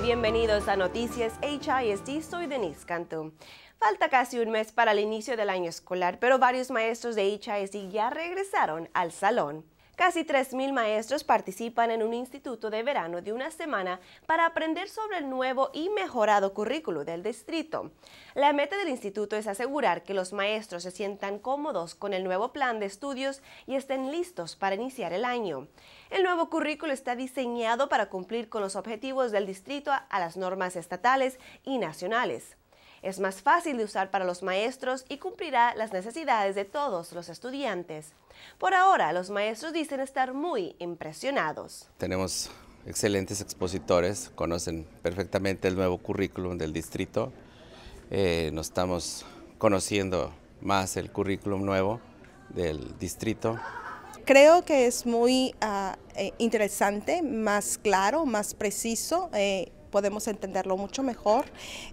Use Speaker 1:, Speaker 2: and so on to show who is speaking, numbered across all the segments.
Speaker 1: bienvenidos a Noticias HISD. Soy Denise Cantú. Falta casi un mes para el inicio del año escolar, pero varios maestros de HISD ya regresaron al salón. Casi 3.000 maestros participan en un instituto de verano de una semana para aprender sobre el nuevo y mejorado currículo del distrito. La meta del instituto es asegurar que los maestros se sientan cómodos con el nuevo plan de estudios y estén listos para iniciar el año. El nuevo currículo está diseñado para cumplir con los objetivos del distrito a las normas estatales y nacionales. Es más fácil de usar para los maestros y cumplirá las necesidades de todos los estudiantes. Por ahora, los maestros dicen estar muy impresionados. Tenemos excelentes expositores, conocen perfectamente el nuevo currículum del distrito. Eh, nos estamos conociendo más el currículum nuevo del distrito. Creo que es muy ah, eh, interesante, más claro, más preciso. Eh, podemos entenderlo mucho mejor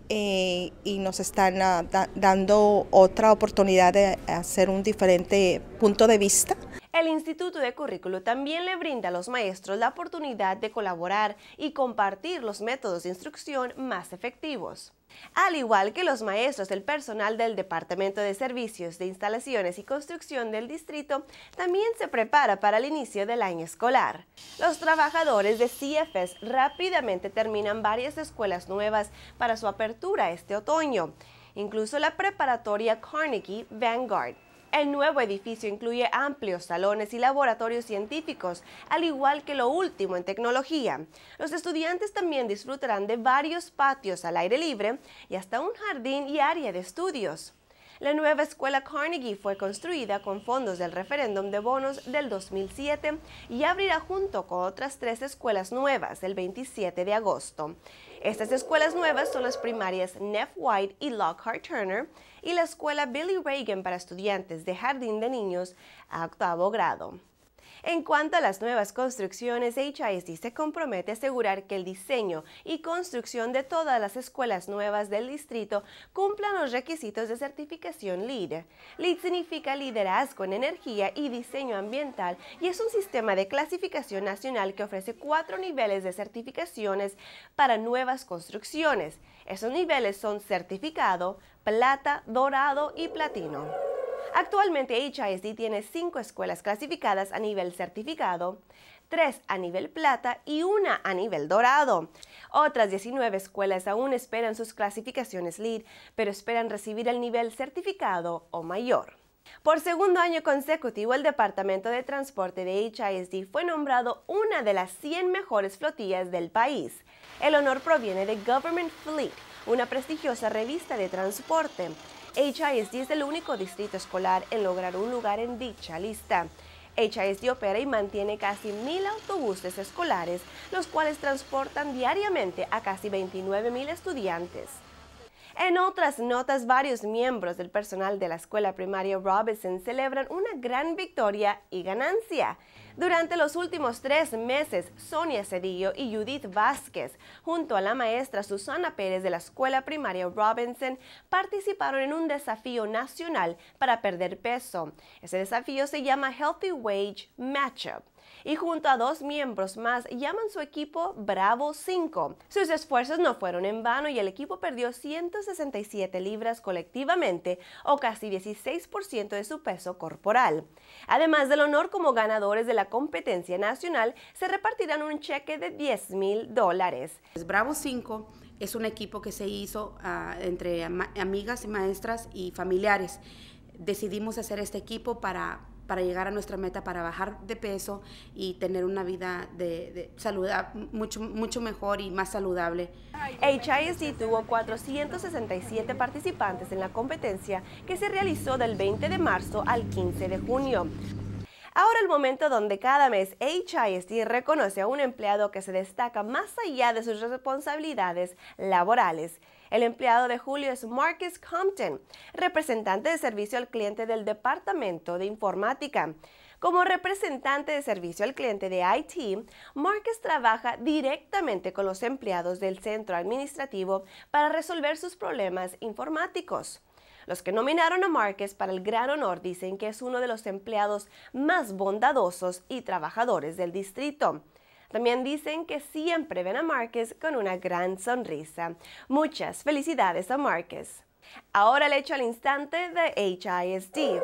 Speaker 1: eh, y nos están ah, dando otra oportunidad de hacer un diferente punto de vista. El Instituto de Currículo también le brinda a los maestros la oportunidad de colaborar y compartir los métodos de instrucción más efectivos. Al igual que los maestros del personal del Departamento de Servicios de Instalaciones y Construcción del distrito, también se prepara para el inicio del año escolar. Los trabajadores de CFS rápidamente terminan varias escuelas nuevas para su apertura este otoño, incluso la preparatoria Carnegie Vanguard el nuevo edificio incluye amplios salones y laboratorios científicos, al igual que lo último en tecnología. Los estudiantes también disfrutarán de varios patios al aire libre y hasta un jardín y área de estudios. La nueva escuela Carnegie fue construida con fondos del referéndum de bonos del 2007 y abrirá junto con otras tres escuelas nuevas el 27 de agosto. Estas escuelas nuevas son las primarias Neff White y Lockhart Turner y la escuela Billy Reagan para estudiantes de jardín de niños a octavo grado. En cuanto a las nuevas construcciones, HISD se compromete a asegurar que el diseño y construcción de todas las escuelas nuevas del distrito cumplan los requisitos de certificación LEED. LEED significa liderazgo en energía y diseño ambiental y es un sistema de clasificación nacional que ofrece cuatro niveles de certificaciones para nuevas construcciones. Esos niveles son certificado, plata, dorado y platino. Actualmente HISD tiene cinco escuelas clasificadas a nivel certificado, tres a nivel plata y una a nivel dorado. Otras 19 escuelas aún esperan sus clasificaciones LEED, pero esperan recibir el nivel certificado o mayor. Por segundo año consecutivo, el Departamento de Transporte de HISD fue nombrado una de las 100 mejores flotillas del país. El honor proviene de Government Fleet, una prestigiosa revista de transporte. HISD es el único distrito escolar en lograr un lugar en dicha lista. HISD opera y mantiene casi mil autobuses escolares, los cuales transportan diariamente a casi 29 mil estudiantes. En otras notas, varios miembros del personal de la escuela primaria Robinson celebran una gran victoria y ganancia. Durante los últimos tres meses, Sonia Cedillo y Judith Vázquez, junto a la maestra Susana Pérez de la escuela primaria Robinson, participaron en un desafío nacional para perder peso. Ese desafío se llama Healthy Wage Matchup y junto a dos miembros más llaman su equipo Bravo 5. Sus esfuerzos no fueron en vano y el equipo perdió 167 libras colectivamente o casi 16% de su peso corporal. Además del honor como ganadores de la competencia nacional, se repartirán un cheque de 10 mil dólares. Pues Bravo 5 es un equipo que se hizo ah, entre amigas amigas, maestras y familiares decidimos hacer este equipo para, para llegar a nuestra meta, para bajar de peso y tener una vida de, mucho, mucho mejor y más saludable. HISD tuvo 467 participantes en la competencia que se realizó del 20 de marzo al 15 de junio. Ahora el momento donde cada mes HIST reconoce a un empleado que se destaca más allá de sus responsabilidades laborales. El empleado de julio es Marcus Compton, representante de servicio al cliente del Departamento de Informática. Como representante de servicio al cliente de IT, Marcus trabaja directamente con los empleados del centro administrativo para resolver sus problemas informáticos. Los que nominaron a Márquez para el gran honor dicen que es uno de los empleados más bondadosos y trabajadores del distrito. También dicen que siempre ven a Márquez con una gran sonrisa. Muchas felicidades a Márquez. Ahora el hecho al instante de HISD.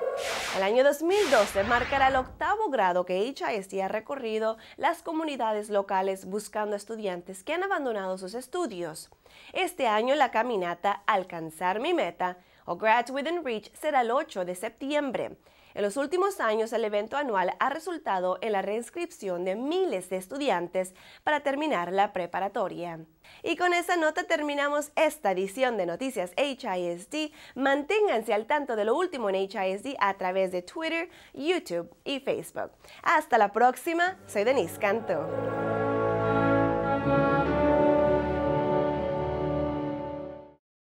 Speaker 1: El año 2012 marcará el octavo grado que HISD ha recorrido las comunidades locales buscando estudiantes que han abandonado sus estudios. Este año la caminata Alcanzar mi meta o Grads Within Reach será el 8 de septiembre. En los últimos años, el evento anual ha resultado en la reinscripción de miles de estudiantes para terminar la preparatoria. Y con esa nota terminamos esta edición de Noticias HISD. Manténganse al tanto de lo último en HISD a través de Twitter, YouTube y Facebook. Hasta la próxima, soy Denise Canto.